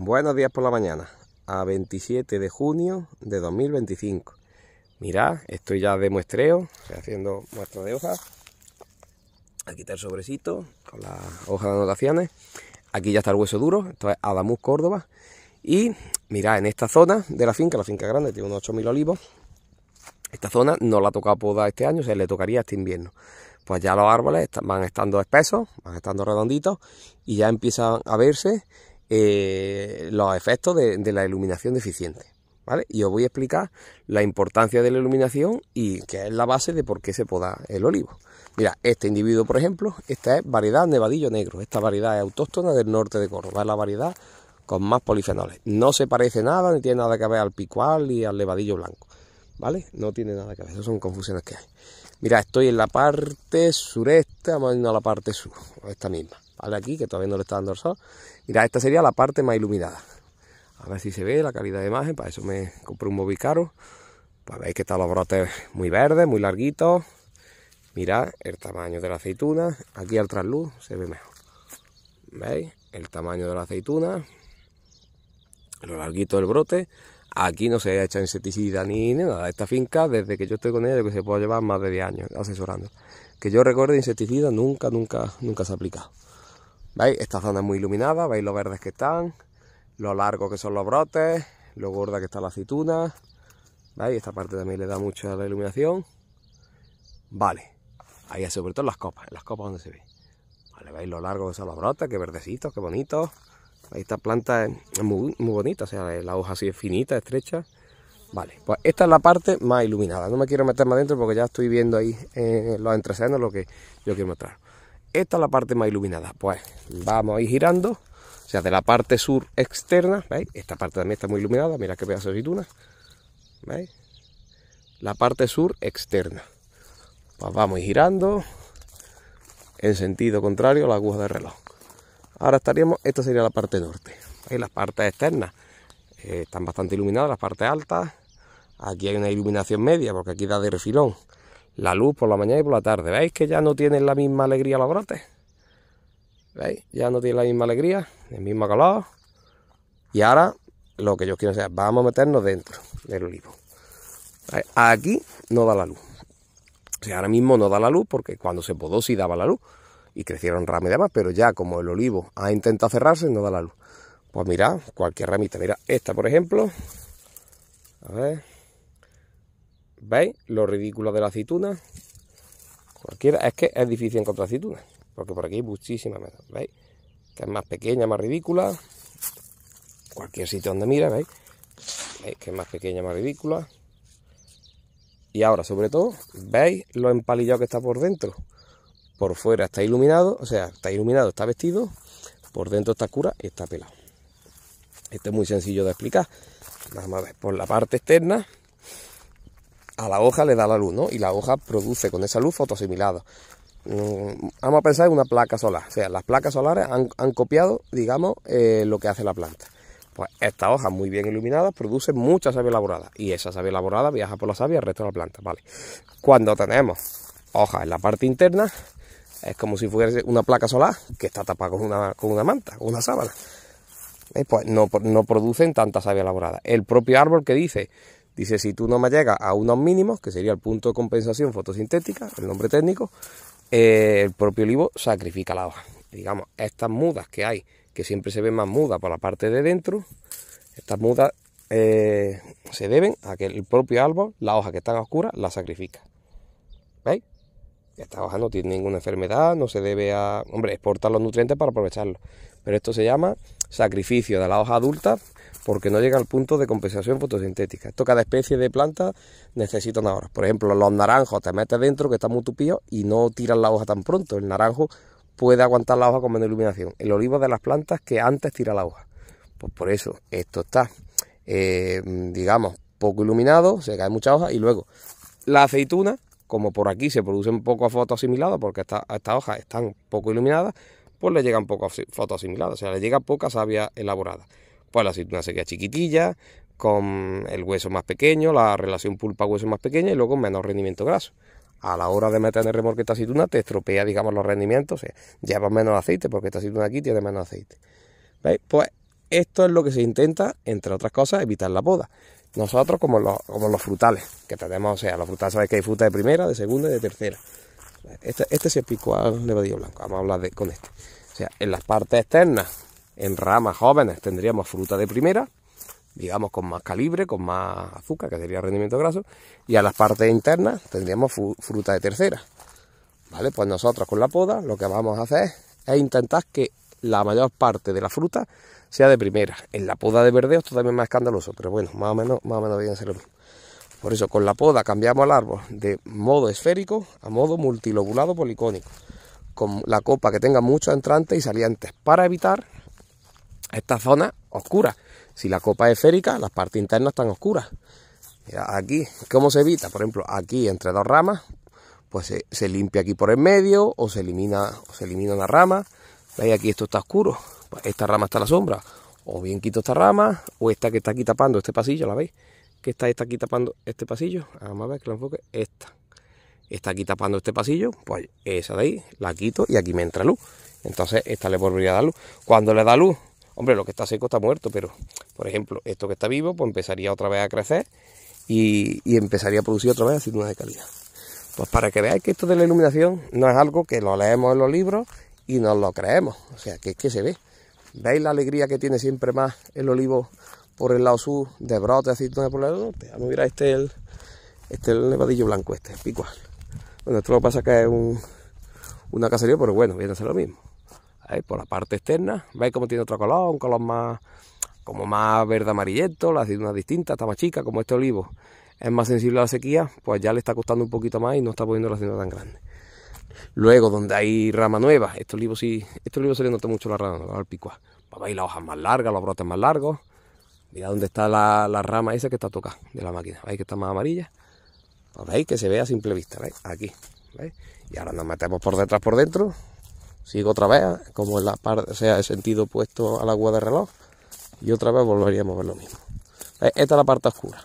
Buenos días por la mañana, a 27 de junio de 2025. Mirad, estoy ya de muestreo, haciendo muestra de hojas. Aquí está el sobrecito con las hojas de anotaciones. Aquí ya está el hueso duro, esto es Adamus Córdoba. Y mirad, en esta zona de la finca, la finca grande tiene unos 8.000 olivos, esta zona no la ha tocado podar este año, se le tocaría este invierno. Pues ya los árboles van estando espesos, van estando redonditos y ya empiezan a verse eh, los efectos de, la iluminación deficiente. ¿vale? Y os voy a explicar la importancia de la iluminación y que es la base de por qué se poda el olivo. Mira, este individuo, por ejemplo, esta es variedad nevadillo negro. Esta variedad es autóctona del norte de Córdoba, es la variedad con más polifenoles. No se parece nada, ni tiene nada que ver al picual y al levadillo blanco. ¿Vale? No tiene nada que ver, esas son confusiones que hay. Mira, estoy en la parte sureste, vamos a irnos a la parte sur, esta misma. ¿vale? Aquí, que todavía no le está dando el sol. Mira, esta sería la parte más iluminada. A ver si se ve la calidad de imagen, para eso me compré un móvil caro. Para ver que están los brotes muy verdes, muy larguitos. Mirad el tamaño de la aceituna. Aquí al trasluz se ve mejor. ¿Veis? El tamaño de la aceituna. Lo larguito del brote. Aquí no se ha hecho insecticida ni nada. Esta finca, desde que yo estoy con ella, que se puede llevar más de 10 años asesorando. Que yo recuerdo insecticida nunca, nunca, nunca se ha aplicado. ¿Veis? Esta zona es muy iluminada, veis lo verdes que están, lo largo que son los brotes, lo gorda que está la aceituna. ¿Veis? Esta parte también le da mucha la iluminación. Vale, ahí es sobre todo en las copas, en las copas donde se ve. Vale, veis lo largo que son los brotes, qué verdecitos, qué bonitos. Esta planta es muy, bonita, o sea, la hoja así es finita, estrecha. Vale, pues esta es la parte más iluminada. No me quiero meter más dentro porque ya estoy viendo ahí eh, los entrecenos, lo que yo quiero mostrar. Esta es la parte más iluminada. Pues vamos a ir girando. O sea, de la parte sur externa, ¿veis? Esta parte también está muy iluminada. Mira que pedazo de aceituna. ¿Veis? La parte sur externa. Pues vamos a ir girando en sentido contrario a la aguja del reloj. Ahora estaríamos, esta sería la parte norte. ¿Veis? Las partes externas eh, están bastante iluminadas, las partes altas. Aquí hay una iluminación media porque aquí da de refilón la luz por la mañana y por la tarde. ¿Veis que ya no tienen la misma alegría los brotes? ¿Veis? Ya no tienen la misma alegría, el mismo calor. Y ahora lo que yo quiero hacer, vamos a meternos dentro del olivo. Aquí no da la luz. O sea, ahora mismo no da la luz porque cuando se podó sí daba la luz y crecieron ramas y demás, pero ya como el olivo ha intentado cerrarse, no da la luz. Pues mirad, cualquier ramita, mira esta por ejemplo, a ver, ¿Veis lo ridículo de la aceituna? Cualquiera, es que es difícil encontrar aceitunas, porque por aquí hay muchísimas ¿veis? Que es más pequeña, más ridícula. Cualquier sitio donde mira, ¿veis? Que es más pequeña, más ridícula. Y ahora, sobre todo, ¿veis lo empalillado que está por dentro? Por fuera está iluminado, o sea, está iluminado, está vestido, por dentro está cura y está pelado. Esto es muy sencillo de explicar. Vamos a ver, por la parte externa a la hoja le da la luz, ¿no? Y la hoja produce con esa luz fotosimilada. Mm, vamos a pensar en una placa solar. O sea, las placas solares han, copiado, digamos, eh, lo que hace la planta. Pues esta hoja muy bien iluminada... ...produce mucha savia elaborada. Y esa savia elaborada viaja por la savia al resto de la planta, ¿vale? Cuando tenemos hojas en la parte interna, es como si fuese una placa solar que está tapada con una, con una manta, una sábana. Eh, pues no, no producen tanta savia elaborada. El propio árbol que dice Dice, si tú no me llegas a unos mínimos, que sería el punto de compensación fotosintética, el nombre técnico, eh, el propio olivo sacrifica la hoja. Digamos, estas mudas que hay, que siempre se ven más mudas por la parte de dentro, estas mudas eh, se deben a que el propio árbol, la hoja que está oscura, la sacrifica. ¿Veis? Esta hoja no tiene ninguna enfermedad, no se debe a... Hombre, exportar los nutrientes para aprovecharlos. Pero esto se llama sacrificio de la hoja adulta porque no llega al punto de compensación fotosintética. Esto cada especie de planta necesita una hora... Por ejemplo, los naranjos te metes dentro que están muy tupidos y no tiran la hoja tan pronto. El naranjo puede aguantar la hoja con menos iluminación. El olivo de las plantas que antes tira la hoja. Pues por eso esto está, eh, digamos, poco iluminado, se cae mucha hoja y luego la aceituna, como por aquí se producen foto asimiladas... porque estas hojas están poco iluminadas, pues le llegan pocas asimiladas... o sea, le llega poca savia elaborada pues la aceituna se queda chiquitilla, con el hueso más pequeño, la relación pulpa-hueso más pequeña y luego menos rendimiento graso. A la hora de meter en el remolque esta aceituna te estropea, digamos, los rendimientos, o sea, llevas menos aceite porque esta aceituna aquí tiene menos aceite. ¿Veis? Pues esto es lo que se intenta, entre otras cosas, evitar la poda. Nosotros como los, frutales que tenemos, o sea, los frutales sabéis que hay fruta de primera, de segunda y de tercera. Este, este es el al levadillo blanco, vamos a hablar de, con este. O sea, en las partes externas en ramas jóvenes tendríamos fruta de primera, digamos con más calibre, con más azúcar, que sería rendimiento graso, y a las partes internas tendríamos fruta de tercera. ¿Vale? Pues nosotros con la poda lo que vamos a hacer es, intentar que la mayor parte de la fruta sea de primera. En la poda de verdeo esto también es más escandaloso, pero bueno, más o menos, más o menos bien ser lo Por eso con la poda cambiamos el árbol de modo esférico a modo multilobulado policónico, con la copa que tenga muchos entrantes y salientes, para evitar esta zona oscura. Si la copa es esférica, las partes internas están oscuras. aquí, ¿cómo se evita? Por ejemplo, aquí entre dos ramas, pues se, limpia aquí por el medio o se elimina, o se elimina una rama. ¿Veis? Aquí esto está oscuro. Pues esta rama está a la sombra. O bien quito esta rama o esta que está aquí tapando este pasillo, ¿la veis? Que está esta aquí tapando este pasillo. Vamos a ver que lo enfoque. Esta. Está aquí tapando este pasillo, pues esa de ahí la quito y aquí me entra luz. Entonces esta le volvería a dar luz. Cuando le da luz, Hombre, lo que está seco está muerto, pero por ejemplo, esto que está vivo, pues empezaría otra vez a crecer y, empezaría a producir otra vez aceitunas de calidad. Pues para que veáis que esto de la iluminación no es algo que lo leemos en los libros y nos lo creemos, o sea, que es que se ve. ¿Veis la alegría que tiene siempre más el olivo por el lado sur de brotes, aceitunas por el lado norte? Vamos a este este el levadillo blanco, este, picual. Bueno, esto lo pasa que es una cacería, pero bueno, viene a ser lo mismo por la parte externa. ¿Veis cómo tiene otro color? Un color más como más verde amarillento, la una distinta, está más chica, como este olivo es más sensible a la sequía, pues ya le está costando un poquito más y no está poniendo la cinta tan grande. Luego, donde hay rama nueva, este olivo sí, estos olivos se le nota mucho la rama nueva, al picuá. Pues veis las hojas más largas, los brotes más largos. mira dónde está la, rama esa que está tocada de la máquina. Veis que está más amarilla. Pues veis que se ve a simple vista, ¿veis? Aquí. ¿veis? Y ahora nos metemos por detrás, por dentro sigo otra vez, como en la parte, sea, el sentido opuesto al agua de reloj, y otra vez volveríamos a ver lo mismo. Eh, esta es la parte oscura.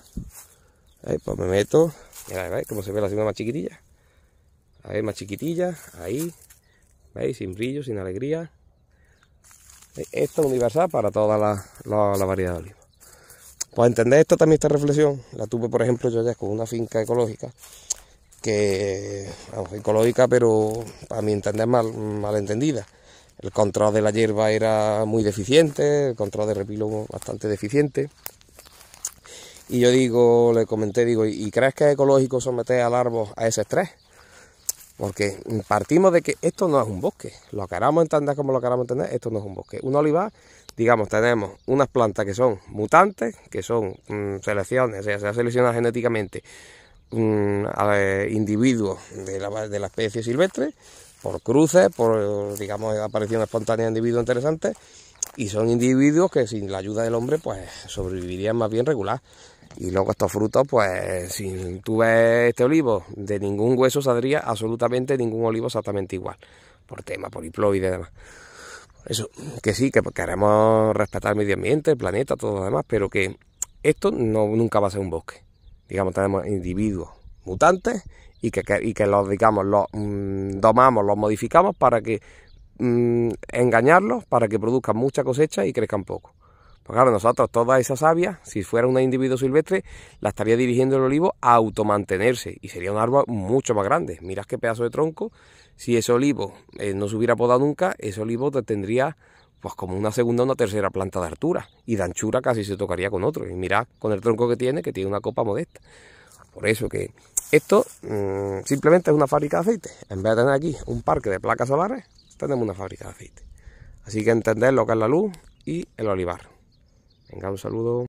Eh, pues me meto, mira, ¿veis cómo se ve la cima más chiquitilla? Ahí más chiquitilla, ahí, ¿veis? Sin brillo, sin alegría. Eh, esto es universal para toda la, variedad de olivos. Pues entender esto también esta reflexión, la tuve por ejemplo yo ya con una finca ecológica que aunque ecológica, pero a mi entender mal, entendida... El control de la hierba era muy deficiente, el control de repilo bastante deficiente. Y yo digo, le comenté, digo, ¿y crees que es ecológico someter al árbol a ese estrés? Porque partimos de que esto no es un bosque. Lo queramos entender como lo queramos entender, esto no es un bosque. Un olivar, digamos, tenemos unas plantas que son mutantes, que son mm, selecciones, o sea, se seleccionado genéticamente individuos de la, de especie silvestre por cruces, por digamos aparición espontánea de individuos interesantes, y son individuos que sin la ayuda del hombre pues sobrevivirían más bien regular. Y luego estos frutos, pues si tú ves este olivo, de ningún hueso saldría absolutamente ningún olivo exactamente igual, por tema, por y demás. Eso, que sí, que queremos respetar el medio ambiente, el planeta, todo lo demás, pero que esto no, nunca va a ser un bosque digamos, tenemos individuos mutantes y que, los, digamos, los mm, domamos, los modificamos para que mm, engañarlos, para que produzcan mucha cosecha y crezcan poco. Pues claro, nosotros toda esa savia, si fuera un individuo silvestre, la estaría dirigiendo el olivo a automantenerse y sería un árbol mucho más grande. Mirad qué pedazo de tronco. Si ese olivo eh, no se hubiera podado nunca, ese olivo tendría pues como una segunda o una tercera planta de altura. Y de anchura casi se tocaría con otro. Y mirad con el tronco que tiene, que tiene una copa modesta. Por eso que esto mm, simplemente es una fábrica de aceite. En vez de tener aquí un parque de placas solares, tenemos una fábrica de aceite. Así que entender lo que es la luz y el olivar. Venga, un saludo.